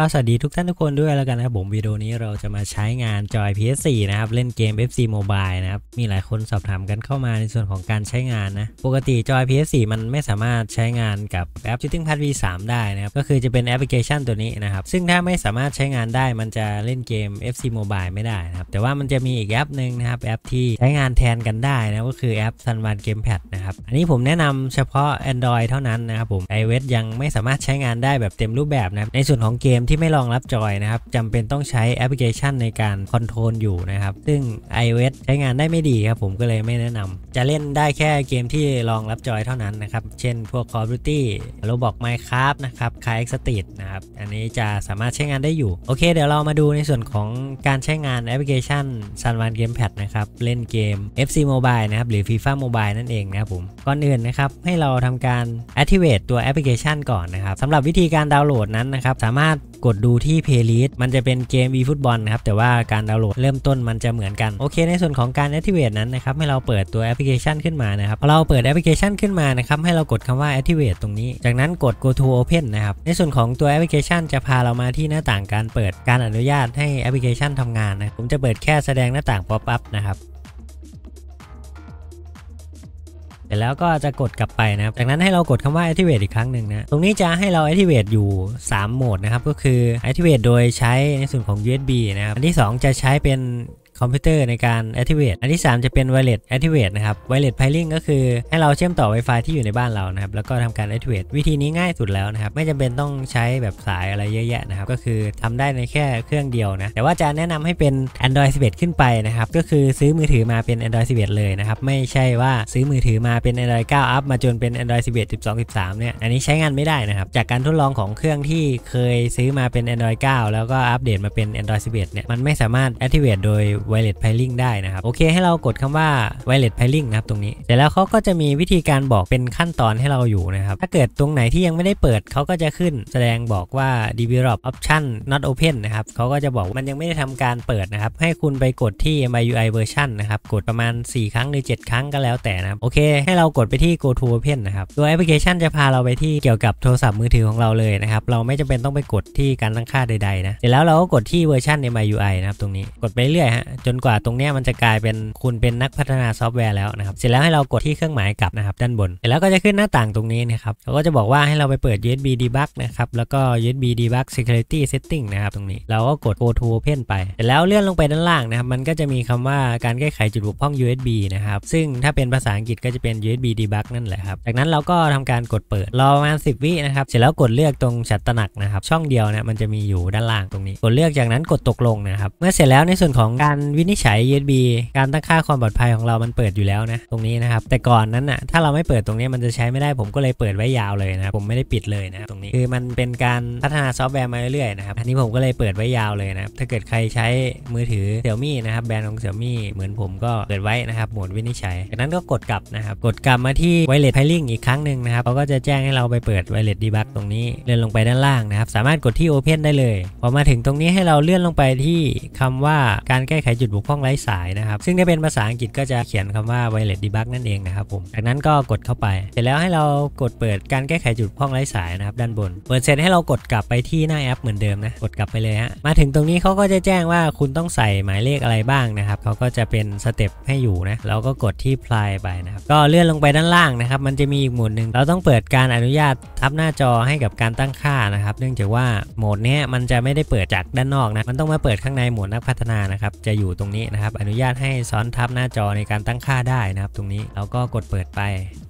็สวัสดีทุกท่านทุกคนด้วยแล้วกันนะครับผมวิดีโอนี้เราจะมาใช้งานจอย PS4 นะครับเล่นเกม FC Mobile นะครับ มีหลายคนสอบถามกันเข้ามาในส่วนของการใช้งานนะ ปกติจอย PS4 มันไม่สามารถใช้งานกับแอป Shooting p a d V3 ได้นะครับก็คือจะเป็นแอปพลิเคชันตัวนี้นะครับซึ่งถ้าไม่สามารถใช้งานได้มันจะเล่นเกม FC Mobile ไม่ได้นะครับ แต่ว่ามันจะมีอีกแอปหนึ่งนะครับแอปที่ใช้งานแทนกันได้นะก็คือแอป Sunwan Gamepad นะครับอันนี้ผมแนะนำเฉพาะ Android เท่านั้นนะครับผม iOS ยังไม่สามารถใช้งานได้แบบเต็มรูปแบบนะในส่วนของเกมที่ไม่รองรับจอยนะครับจำเป็นต้องใช้แอปพลิเคชันในการคอนโทรลอยู่นะครับซึ่ง iOS ใช้งานได้ไม่ดีครับผมก็เลยไม่แนะนำจะเล่นได้แค่เกมที่รองรับจอยเท่านั้นนะครับ เช่นพวก Call of Duty r o b o x Minecraft นะครับค a i x t r e e t นะครับ อันนี้จะสามารถใช้งานได้อยู่โอเคเดี๋ยวเรามาดูในส่วนของการใช้งานแอปพลิเคชัน Sunwan Gamepad นะครับ เล่นเกม FC Mobile นะครับหรือ FIFA Mobile นั่นเองนะครับผมก่อนอื่นนะครับให้เราทำการ activate ตัวแอปพลิเคชันก่อนนะครับสำหรับวิธีการดาวน์โหลดนั้นนะครับสามารถกดดูที่เพลย์ลิสต์มันจะเป็นเกมวีฟุตบอลนะครับแต่ว่าการดาวน์โหลดเริ่มต้นมันจะเหมือนกันโอเคในส่วนของการ activate นั้นนะครับให้เราเปิดตัวแอปพลิเคชันขึ้นมานะครับพอเราเปิดแอปพลิเคชันขึ้นมานะครับ ให้เรากดคำว่า activate ตรงนี้ จากนั้นกด go to open นะครับในส่วนของตัวแอปพลิเคชันจะพาเรามาที่หน้าต่างการเปิดการอนุญาตให้แอปพลิเคชันทำงานนะผมจะเปิดแค่แสดงหน้าต่าง pop up นะครับสร็จแล้วก็จะกดกลับไปนะครับจากนั้นให้เรากดคำว่า activate อีกครั้งหนึ่งนะ ตรงนี้จะให้เรา activate อยู่ 3 โหมดนะครับ ก็คือ activate โดยใช้ในส่วนของ USB นะครับ อันที่ 2 จะใช้เป็นคอมพิวเตอร์ในการแอทิเวตอันที่ 3 จะเป็นไวเลสแอทิเวตนะครับไวเลสไพลิงก็คือให้เราเชื่อมต่อ Wi-Fi ที่อยู่ในบ้านเรา นะครับ แล้วก็ทำการแอทิเวตวิธีนี้ง่ายสุดแล้วนะครับ ไม่จำเป็นต้องใช้แบบสายอะไรเยอะแยะนะครับ ก็คือทำได้ในแค่เครื่องเดียวนะ แต่ว่าจะแนะนำให้เป็น Android 11 ขึ้นไปนะครับ ก็คือซื้อมือถือมาเป็น Android 11 เลยนะครับ ไม่ใช่ว่าซื้อมือถือมาเป็น Android 9ัพมาจนเป็น Android 11 12 13เนี่ย อันนี้ใช้งานไม่ได้นะครับจากการทดลองของเครื่องที่เคยซื้อมาเป็น Android 9 แล้วก็อัปเดตมาเป็น Android 11เนี่ยมันไม่สามารถแอ t i v a t e โดย w วเล l e พล pairing ได้นะครับโอเคให้เรากดคำว่า w วเล l e พล pairing นะครับตรงนี้เสร็จแล้วเขาก็จะมีวิธีการบอกเป็นขั้นตอนให้เราอยู่นะครับ ถ้าเกิดตรงไหนที่ยังไม่ได้เปิดเขาก็จะขึ้นแสดงบอกว่า develop option not open นะครับเขาก็จะบอกมันยังไม่ได้ทำการเปิดนะครับให้คุณไปกดที่ MIUI version นะครับกดประมาณ 4 ครั้งหรือ 7 ครั้งก็แล้วแต่นะครับโอเค ให้เรากดไปที่ go to open นะครับตัวแอปพลิเคชันจะพาเราไปที่เกี่ยวกับโทรศัพท์มือถือของเราเลยนะครับเราไม่จำเป็นต้องไปกดที่การตั้งค่าใดๆนะเสร็จแล้วเราก็กดที่เวอร์ชัน MIUI นะครับตรงนี้ กดไปเรื่อยฮะจนกว่าตรงเนี้ยมันจะกลายเป็นคุณเป็นนักพัฒนาซอฟต์แวร์แล้วนะครับ เสร็จแล้วให้เรากดที่เครื่องหมายกลับนะครับ ด้านบนเสร็จแล้วก็จะขึ้นหน้าต่างตรงนี้นะครับเขาก็จะบอกว่าให้เราไปเปิด USB debug นะครับแล้วก็ USB debug security setting นะครับตรงนี้ เราก็กด go to open ไป เสร็จแล้วเลื่อนลงไปด้านล่างนะครับมันก็จะมีคำว่าการแก้ไขจุดบกพร่อง USB นะครับ ซึ่งถ้าเป็นภาษาอังกฤษก็จะเป็น USB debug นั่นแหละครับจากนั้นเราก็ทำการกดเปิดรอประมาณ10วินะครับเสร็จแล้วกดเลือกตรงชัดตนักนะครับช่องเดียวเนี่ยมันจะมีอยู่ด้านล่างตรงนี้ กดเลือกจากนั้นกดตกลงนะครับเมื่อเสร็จแล้วในส่วนของการวินิจฉัย USB การตั้งค่าความปลอดภัยของเรามันเปิดอยู่แล้วนะตรงนี้นะครับแต่ก่อนนั้นอ่ะถ้าเราไม่เปิดตรงนี้มันจะใช้ไม่ได้ผมก็เลยเปิดไว้ยาวเลยนะผมไม่ได้ปิดเลยนะตรงนี้คือมันเป็นการพัฒนาซอฟต์แวร์มาเรื่อยๆนะครับอันนี้ผมก็เลยเปิดไว้ยาวเลยนะถ้าเกิดใครใช้มือถือเสี่ยมี่นะครับแบรนด์ของเสี่ยมี่เหมือนผมก็เปิดไว้นะครับโหมดวินิจฉัยจากนั้นก็กดกลับนะครับกดกลับมาที่ไวเลสไพลิงอีกครั้งหนึ่งนะครับเขาก็จะแจ้งให้เราไปเปิดไวเลสดีบักตรงนี้เลื่อนลงไปด้านล่างนะครับสามารถกดที่ Open ได้เลยพอมาถึงตรงนี้ให้เราเลื่อนลงไปที่คำว่าการแก้ไขขจุดบกพร่องไร้สายนะครับซึ่งถ้าเป็นภาษาอังกฤษก็จะเขียนคำว่า wireless debug นั่นเองนะครับผมจากนั้นก็กดเข้าไปเสร็จแล้วให้เรากดเปิดการแก้ไขจุดบกพร่องไร้สายนะครับด้านบน เปิดเสร็จให้เรากดกลับไปที่หน้าแอป เหมือนเดิมนะกดกลับไปเลยฮะมาถึงตรงนี้เขาก็จะแจ้งว่าคุณต้องใส่หมายเลขอะไรบ้างนะครับเขาก็จะเป็นสเต็ปให้อยู่นะเราก็กดที่ p l a y ไปนะครับก็เลื่อนลงไปด้านล่างนะครับมันจะมีอีกหมวดหนึ่งเราต้องเปิดการอนุญาตทับหน้าจอให้กับการตั้งค่านะครับเนื่องจากว่าโหมดนี้มันจะไม่ได้เปิดจากด้านนอกนะมันต้องมาเปิดข้างในหมดนักพัฒนานะครับจะอยู่ตรงนี้นะครับ อนุญาตให้ซ้อนทับหน้าจอในการตั้งค่าได้นะครับ ตรงนี้เราก็กดเปิดไป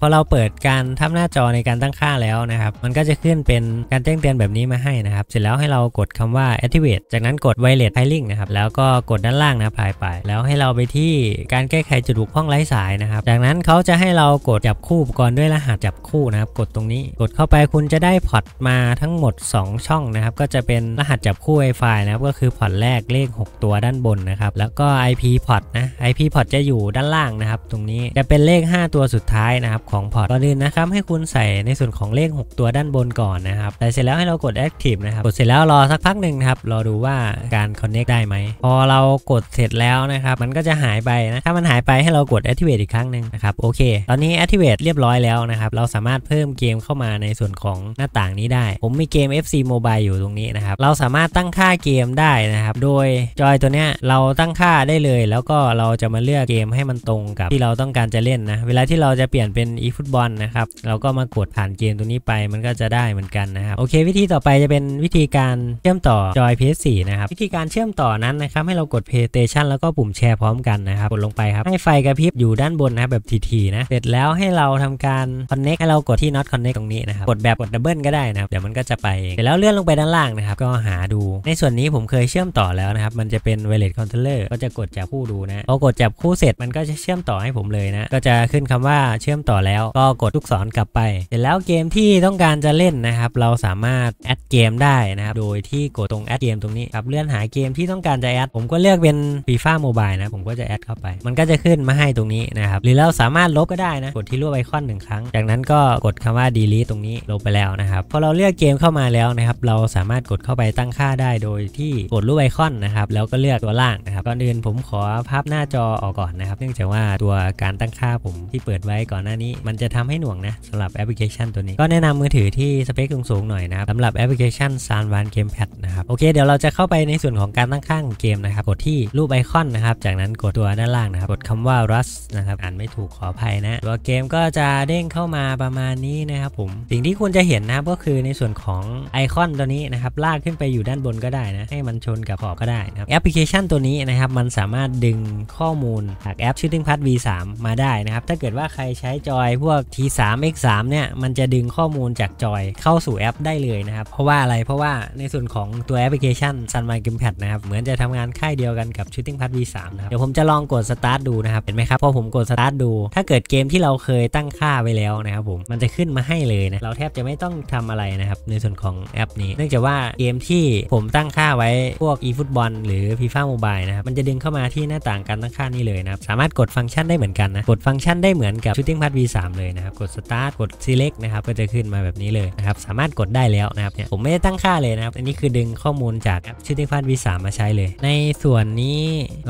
พอเราเปิดการทับหน้าจอในการตั้งค่าแล้วนะครับ มันก็จะขึ้นเป็นการแจ้งเตือนแบบนี้มาให้นะครับ เสร็จแล้วให้เรากดคำว่า activate จากนั้นกด wireless pairing นะครับแล้วก็กดด้านล่างนะพายไป แล้วให้เราไปที่การแก้ไขจุดบกพร่องไร้สายนะครับจากนั้นเขาจะให้เรากดจับคู่อุปกรณ์ด้วยรหัสจับคู่นะครับ กดตรงนี้ กดเข้าไปคุณจะได้พอร์ตมาทั้งหมด 2 ช่องนะครับ ก็จะเป็นรหัสจับคู่ Wi-Fi นะครับก็คือพอร์ตแรกเลข 6 ตัวด้านบนนะครับแล้วก็ IP port นะ IP port จะอยู่ด้านล่างนะครับ ตรงนี้จะเป็นเลข 5 ตัวสุดท้ายนะครับ ของพอร์ตก่อนอื่นนะครับให้คุณใส่ในส่วนของเลข 6 ตัวด้านบนก่อนนะครับแต่เสร็จแล้วให้เรากด active นะครับกดเสร็จแล้วรอสักพักหนึ่งนะครับรอดูว่าการ connect ได้ไหมพอเรากดเสร็จแล้วนะครับมันก็จะหายไปนะ ถ้ามันหายไปให้เรากด activate อีกครั้งหนึ่งนะครับโอเคตอนนี้ activate เรียบร้อยแล้วนะครับเราสามารถเพิ่มเกมเข้ามาในส่วนของหน้าต่างนี้ได้ ผมมีเกม FC Mobile อยู่ตรงนี้นะครับเราสามารถตั้งค่าเกมได้นะครับโดยจอยตัวเนี้ยเราตั้งตั้งค่าได้เลยแล้วก็เราจะมาเลือกเกมให้มันตรงกับที่เราต้องการจะเล่นนะเวลาที่เราจะเปลี่ยนเป็น eFootball นะครับเราก็มากดผ่านเกมตัวนี้ไปมันก็จะได้เหมือนกันนะครับโอเค วิธีต่อไปจะเป็นวิธีการเชื่อมต่อจอย PS4 นะครับวิธีการเชื่อมต่อนั้นนะครับให้เรากด PlayStation แล้วก็ปุ่มแชร์พร้อมกันนะครับกดลงไปครับให้ไฟกระพริบอยู่ด้านบนนะบแบบทีๆนะเสร็จแล้วให้เราทำการ connect ให้เรากดที่ not connect ตรงนี้นะครับกดแบบกดดับเบิลก็ได้นะครับเดี๋ยวมันก็จะไปเสร็จแล้วเลื่อนลงไปด้านล่างนะครับก็หาดู ในส่วนนี้ผมเคยเชื่อมต่อแล้วนะครับมันจะเป็น wireless controller n t e r ก็จะกดจับคู่ดูนะพอกดจับคู่เสร็จมันก็จะเชื่อมต่อให้ผมเลยนะ ก็จะขึ้นคำว่าเชื่อมต่อแล้วก็กดลูกศรกลับไปเสร็จแล้วเกมที่ต้องการจะเล่นนะครับ เราสามารถแอดเกมได้นะครับโดยที่กดตรงแอดเกมตรงนี้ครับเลื่อนหาเกมที่ต้องการจะแอดผมก็เลือกเป็นฟีฟ่าโมบายนะ ผมก็จะแอดเข้าไป มันก็จะขึ้นมาให้ตรงนี้นะครับหรือเราสามารถลบก็ได้นะกดที่รูปไอคอนหนึ่งครั้งจากนั้นก็กดคำว่า delete ตรงนี้ลบไปแล้วนะครับพอเราเลือกเกมเข้ามาแล้วนะครับ เราสามารถกดเข้าไปตั้งค่าได้ โดยที่กดรูปไอคอนนะครับแล้วก็เลือกตัวล่างนะครับก่อนอื่นผมขอภาพหน้าจอออกก่อนนะครับ เนื่องจากว่าตัวการตั้งค่าผมที่เปิดไว้ก่อนหน้านี้ มันจะทำให้หน่วงนะสำหรับแอปพลิเคชันตัวนี้ ก็แนะนำมือถือที่สเปคสูงๆหน่อยนะครับสำหรับแอปพลิเคชันซานวานเกมแพดนะครับโอเค เดี๋ยวเราจะเข้าไปในส่วนของการตั้งค่าของเกมนะครับ กดที่รูปไอคอนนะครับจากนั้นกดตัวด้านล่างนะครับกดคำว่า Rust นะครับอ่านไม่ถูกขออภัยนะตัวเกมก็จะเด้งเข้ามาประมาณนี้นะครับผม สิ่งที่คุณจะเห็นนะครับก็คือในส่วนของไอคอนตัวนี้นะครับลากขึ้นไปอยู่ด้านบนก็ได้นะให้มันชนกับขอบก็ได้นะครับแอปพลิเคชันตัวนี้นะครับมันสามารถดึงข้อมูลจากแอปชื่อติ้งพัด V3 มาได้นะครับ ถ้าเกิดว่าใครใช้จอยพวก T3 X3 เนี่ย มันจะดึงข้อมูลจากจอยเข้าสู่แอปได้เลยนะครับ เพราะว่าอะไรเพราะว่าในส่วนของตัวแอปพลิเคชัน Sunmine Gamepad นะครับ เหมือนจะทำงานค่ายเดียวกันกับชื่อติ้งพัด V3 นะครับ เดี๋ยวผมจะลองกดสตาร์ทดูนะครับ เห็นไหมครับ พอผมกดสตาร์ทดู ถ้าเกิดเกมที่เราเคยตั้งค่าไว้แล้วนะครับผมมันจะขึ้นมาให้เลยนะเราแทบจะไม่ต้องทำอะไรนะครับในส่วนของแอป นี้เนื่องจากว่าเกมที่ผมตั้งค่าไว้พวก eFootball หรือ FIFA Mobile นะครับมันจะดึงเข้ามาที่หน้าต่างการตั้งค่านี้เลยนะครับ สามารถ กดฟังก์ชันได้เหมือนกันนะ กดฟังก์ชันได้เหมือนกับ Shooting p a d V3 เลยนะครับ กด Start กด Select นะครับก็จะขึ้นมาแบบนี้เลยนะครับ สามารถกดได้แล้วนะครับเนี่ยผมไม่ได้ตั้งค่าเลยนะครับอันนี้คือดึงข้อมูลจากแอป Shooting p a d V3 มาใช้เลย ในส่วนนี้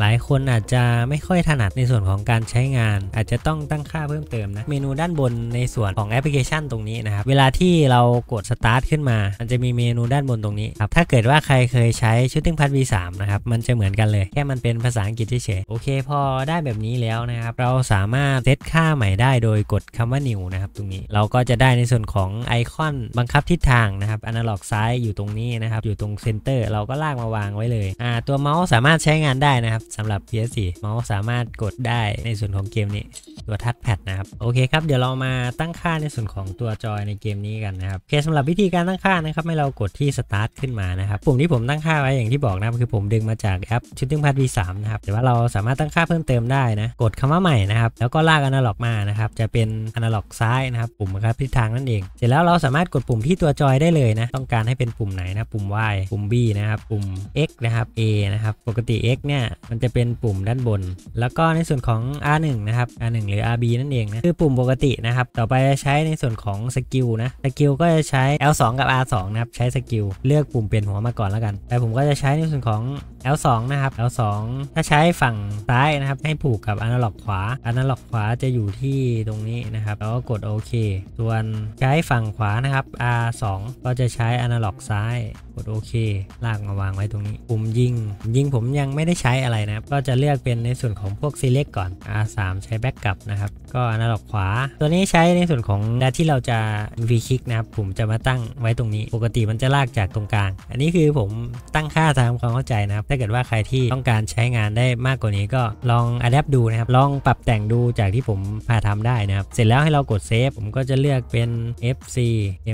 หลายคนอาจจะไม่ค่อยถนัดในส่วนของการใช้งาน อาจจะต้องตั้งค่าเพิ่มเติมนะเมนูด้านบนในส่วนของแอปพลิเคชันตรงนี้นะครับเวลาที่เรากด Start ขึ้นมามันจะมีเมนูด้านบนตรงนี้ครับถ้าเกิดว่าใครเคยใช้ Shooting p a V3 นะครับมันจะเหมือนกันเลยแค่มันเป็นภาษาอังกฤษเฉยโอเค พอได้แบบนี้แล้วนะครับเราสามารถเซตค่าใหม่ได้ โดยกดคำว่า new นะครับตรงนี้เราก็จะได้ในส่วนของไอคอนบังคับทิศทางนะครับอนาล็อกซ้ายอยู่ตรงนี้นะครับ อยู่ตรงเซนเตอร์ เราก็ลากมาวางไว้เลยอ่าตัวเมาส์สามารถใช้งานได้นะครับสำหรับ PS4 เมาส์สามารถกดได้ในส่วนของเกมนี้ ตัวทัชแพดนะครับโอเคครับเดี๋ยวเรามาตั้งค่าในส่วนของตัวจอยในเกมนี้กันนะครับโอเคสำหรับวิธีการตั้งค่านะครับให้เรากดที่สตาร์ทขึ้นมานะครับปุ่มที่ผมตั้งค่าไว้อย่างที่บอกนะคือผมดึงมาจากแอปชุดตึงพั V3 นะครับแต่ว่าเราสามารถตั้งค่าเพิ่มเติมได้นะกดคำว่าใหม่นะครับแล้วก็ลากอนาล็อกมานะครับจะเป็นอนาล็อกซ้ายนะครับปุ่มครับทิศทางนั่นเองเสร็จแล้วเราสามารถกดปุ่มที่ตัวจอยได้เลยนะต้องการให้เป็นปุ่มไหนนะปุ่ม Y ปุ่ม B นะครับปุ่ม X นะครับ A นะครับปกติ X เนี่ยมันจะเป็นปุ่มด้านบน แล้วก็ในส่วนของ R1 นะครับ R1 หรือ RB นั่นเองนะคือปุ่มปกตินะครับต่อไปใช้ในส่วนของสกิลนะสกิลก็จะใช้ L2 กับ R2 นะครับใช้สกิลเลือกปุ่มเปลี่ยนหัวมาก่อนแล้วกันแต่ผมก็จะใช้ในส่วนของ L2 นะครับ L2 2ถ้าใช้ฝั่งซ้ายนะครับ ให้ผูกกับอนาล็อกขวา อนาล็อกขวาจะอยู่ที่ตรงนี้นะครับ แล้วก็กดโอเค ส่วนใช้ฝั่งขวานะครับ R2 ก็จะใช้อนาล็อกซ้ายดโอเคลากมาวางไว้ตรงนี้ปุ่มยิงยิงผมยังไม่ได้ใช้อะไรนะครับก็จะเลือกเป็นในส่วนของพวกซีเล็กก่อน R3 ใช้แบ็กกลับนะครับก็อนาล็อกขวา ตัวนี้ใช้ในส่วนของดานที่เราจะ v ีคิกนะครับผมจะมาตั้งไว้ตรงนี้ ปกติมันจะลากจากตรงกลางอันนี้คือผมตั้งค่าตามความเข้าใจนะครับถ้าเกิดว่าใครที่ต้องการใช้งานได้มากกว่านี้ก็ลองอัดแอปดูนะครับลองปรับแต่งดูจากที่ผมพาทำได้นะครับเสร็จแล้วให้เรากดเซฟผมก็จะเลือกเป็น FC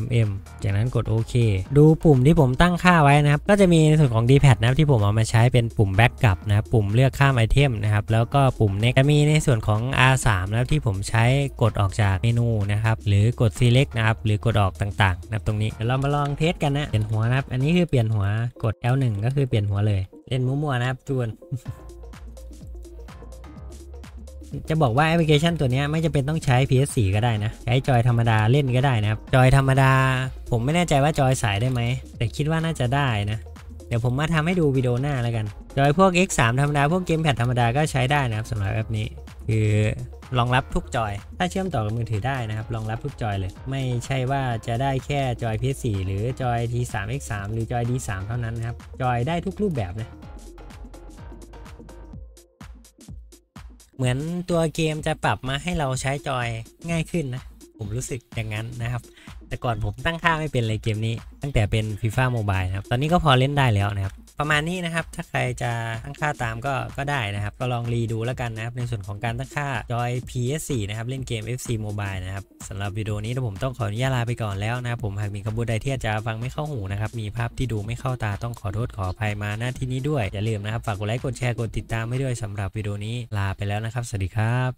MM จากนั้นกดโอเค ดูปุ่มที่ผมตั้งงค่าไว้นะครับก็จะมีในส่วนของ D-pad นะครับที่ผมเอามาใช้เป็นปุ่ม back กลับนะครับปุ่มเลือกข้ามไอเทมนะครับแล้วก็ปุ่ม next จะมีในส่วนของ R3 นะครับที่ผมใช้กดออกจากเมนูนะครับหรือกด select นะครับหรือกดออกต่างๆนะรตรงนี้เดี๋ยวเรามาลองเทสกันนะ เปลี่ยนหัวนะครับ อันนี้คือเปลี่ยนหัวกด L1 ก็คือเปลี่ยนหัวเลยเล่นมั่วๆนะครับ จวนจะบอกว่าแอปพลิเคชันตัวนี้ไม่จำเป็นต้องใช้ PS4 ก็ได้นะ ใช้จอยธรรมดาเล่นก็ได้นะครับจอยธรรมดา ผมไม่แน่ใจว่าจอยสายได้ไหม แต่คิดว่าน่าจะได้นะ เดี๋ยวผมมาทำให้ดูวิดีโอหน้าแล้วกันจอยพวก X3 ธรรมดา พวกเกมแพดธรรมดาก็ใช้ได้นะครับสำหรับแอปนี้ คือรองรับทุกจอย ถ้าเชื่อมต่อกับมือถือได้นะครับรองรับทุกจอยเลยไม่ใช่ว่าจะได้แค่จอย PS4 หรือจอย T3X3 หรือจอย D3 เท่านั้นนะครับจอยได้ทุกรูปแบบนะเหมือนตัวเกมจะปรับมาให้เราใช้จอยง่ายขึ้นนะ ผมรู้สึกอย่างนั้นนะครับ แต่ก่อนผมตั้งค่าไม่เป็นเลยเกมนี้ตั้งแต่เป็น FIFA Mobile นะครับ ตอนนี้ก็พอเล่นได้แล้วนะครับประมาณนี้นะครับ ถ้าใครจะตั้งค่าตามก็ก็ได้นะครับ ก็ลองรีดูแล้วกันนะครับ ในส่วนของการตั้งค่าจอย PS4 นะครับ เล่นเกม FC Mobile นะครับสำหรับวิดีโอนี้ผมต้องขออนุญาตลาไปก่อนแล้วนะครับ ผมหากมีคำพูดใดที่อาจจะฟังไม่เข้าหูนะครับ มีภาพที่ดูไม่เข้าตาต้องขอโทษขออภัยมาหน้าที่นี้ด้วย อย่าลืมนะครับ ฝากกดไลค์ กดแชร์ กดติดตามให้ด้วยสำหรับวิดีโอนี้ ลาไปแล้วนะครับ สวัสดีครับ